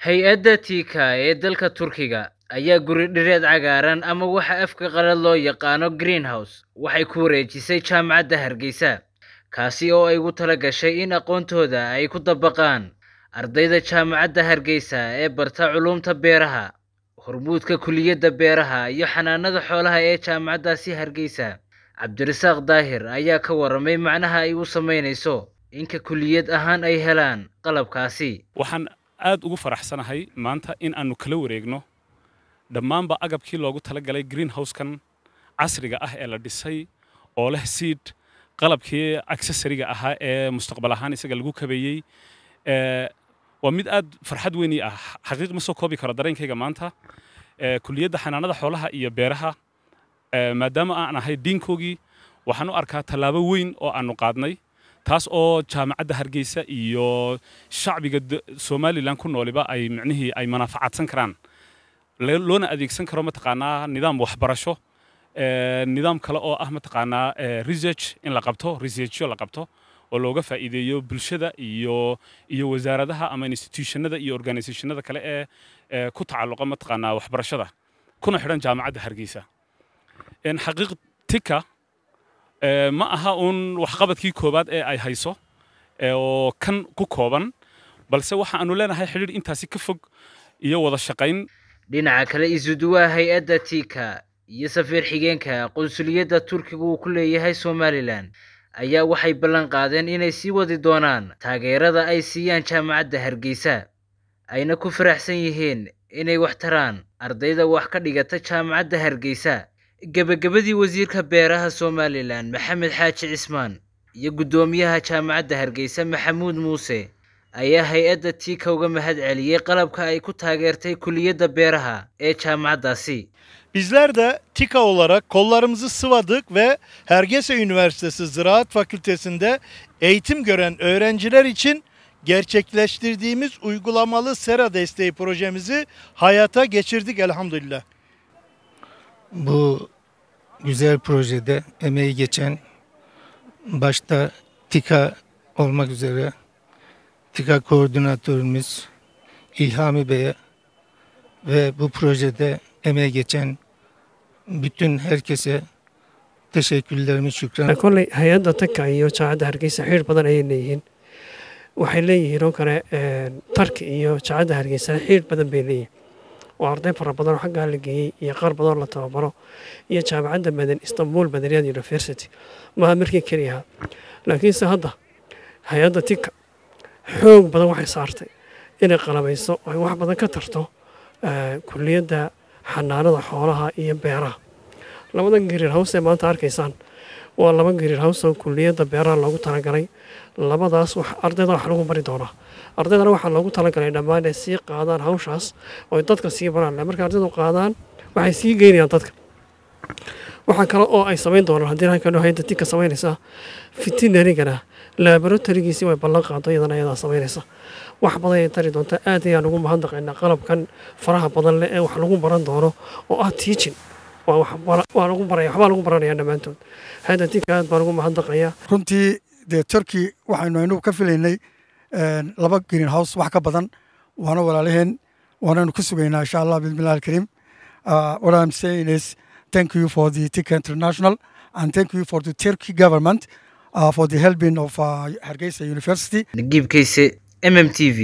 Hay-adda Tika ee dalka Turkiga ayaa guri-dhireed cagaaran ama waxa afka qalad loo yaqaano greenhouse waxay ku wareejisay Jaamacadda Hargeysa, kaasi oo ay ugu gashay in aqoontooda ay ku dabaqaan ardayda Jaamacadda Hargeysa ee barta culuumta beeraha, hormuudka kulliyadda beeraha iyo xanaanada xoolaha ee jaamacaddaasi Hargeysa. Cabdirasaaq Daahir ayaa ka waramay macnaha ay u samaynayso inka kulliyad ahaan ay helaan qalabkaasi. Waxaan aad ugu faraxsanahay maanta in aanu kala wareegno dhammaanba agabkii loogu talagalay greenhouse kan casriga ah ee la dhisay oo leh siid qalabkii aksesariga ahaa ee mustaqbal ahaan isaga lagu kabeeyey eh, waa mid aad farxad weynii ah xaqiiq ma soo koobi karo dareenkayga maanta eh, kuliyadda xanaanada xoolaha iyo beeraha eh, maadaama aan ahay diinkoogii waxaan u arkaa tallaabo weyn oo aanu qaadnay taas oo jaamacadda hargeysa iyo shacbiga somalilan ku nooliba ay micnihii ay manaafacadsan karaan loona adeegsan karo mataqaanaa nidaam waxbarasho nidaam kale oo ah mataqaanaa research in la qabto researchyo la qabto oo looga faa'iideeyo bulshada iyo iyo wasaaradaha ama institutionada iyo organizationada kale ee ku tacalluqa mataqaanaa waxbarashada kuna xidhan jaamacadda hargeysa xaqiiq tika Eh, ma aha uun waxqabadkii koowaad ee ay hayso eh, oo kan ku kooban balse waxa aanu leenahay xidhiir intaasi ka fog iyo wada shaqayn dhinaca kale isudu hay-adda tika iyo safiir xigeenka qunsuliyadda turkiga uu ku leeyahay somalilan ayaa waxay ballan qaadeen inay sii wadi doonaan taageerada ay siiyaan jaamacadda hargeysa ayna ku faraxsan yihiin inay wax taraan ardayda wax ka dhigata jaamacadda hargeysa gebagabadii wasiirka beeraha somalilan maxamed xaaji cismaan iyo guddoomiyaha jaamacadda hargeysa maxamuud muuse ayaa hay-adda tiika uga mahad celiyey qalabka ay ku taageertay kulliyadda beeraha ee jaamacaddaasi Bizler de TİKA olarak kollarımızı sıvadık ve Hergese Üniversitesi Ziraat Fakültesi'nde eğitim gören öğrenciler için gerçekleştirdiğimiz uygulamalı sera desteği projemizi hayata geçirdik elhamdülillah bu güzel projede emeği geçen başta TİKA olmak üzere TİKA koordinatörümüz İlhami Bey'e ve bu projede emeği geçen bütün herkese teşekkürlerimi şükran. Kolay hay-adda TİKA iyo jaacadda Hargeysa xiriir badan ayay leeyihiin. Waxay leeyihiin oo kale tarka iyo jaacadda Hargeysa xiriir badan bay oo arday fara badan oo xaggaa la geeyey iyo qaar badan oo la tababaro iyo jaamacadda badan istanbul badariyad university maaha markii keliyaha laakiinse hadda hay-adda tika xoog badan waxay saartay inay qalabayso ay wax badan ka tarto kuliyadda xanaanada xoolaha iyo beeraha labadan gariir hawse maanta arkaysaan waa laba gariir hawsan kuliyadda beeraha loogu talagalay labadaas ardayda wax lagu bari doonaa ardaydana waxaa loogu talagalay dhammaan inay sii qaadaan hawshaas oo dadka sii baraan marka ardaydu qaadaan waxay sii geynayaan dadka waxaa kale oo ay samayn doonaan haddii halkan hay-adda tinka samaynaysa fitinarigana laabarotorigiisii way ballan qaado iyadana iyadaa samaynaysa wax badan ay tari doontaa aad ayaan ugu mahadnaqaynaa qalabkan faraha badan leh ee wax lagu baran doono oo ah tiijin waa lagu baraya waxbaa lagu baranayaa dhammaantood runtii dee turkey waxaynu aynugu ka filaynay laba green house wax ka badan waana walaalaheen waanaynu ku sugaynaa insha allah bismillahi alkariim ah, what saying is thank you for the Tika International and thank you for the Turkey government uh, for the helping of uh, Hargeisa University. Giibkayse MMTV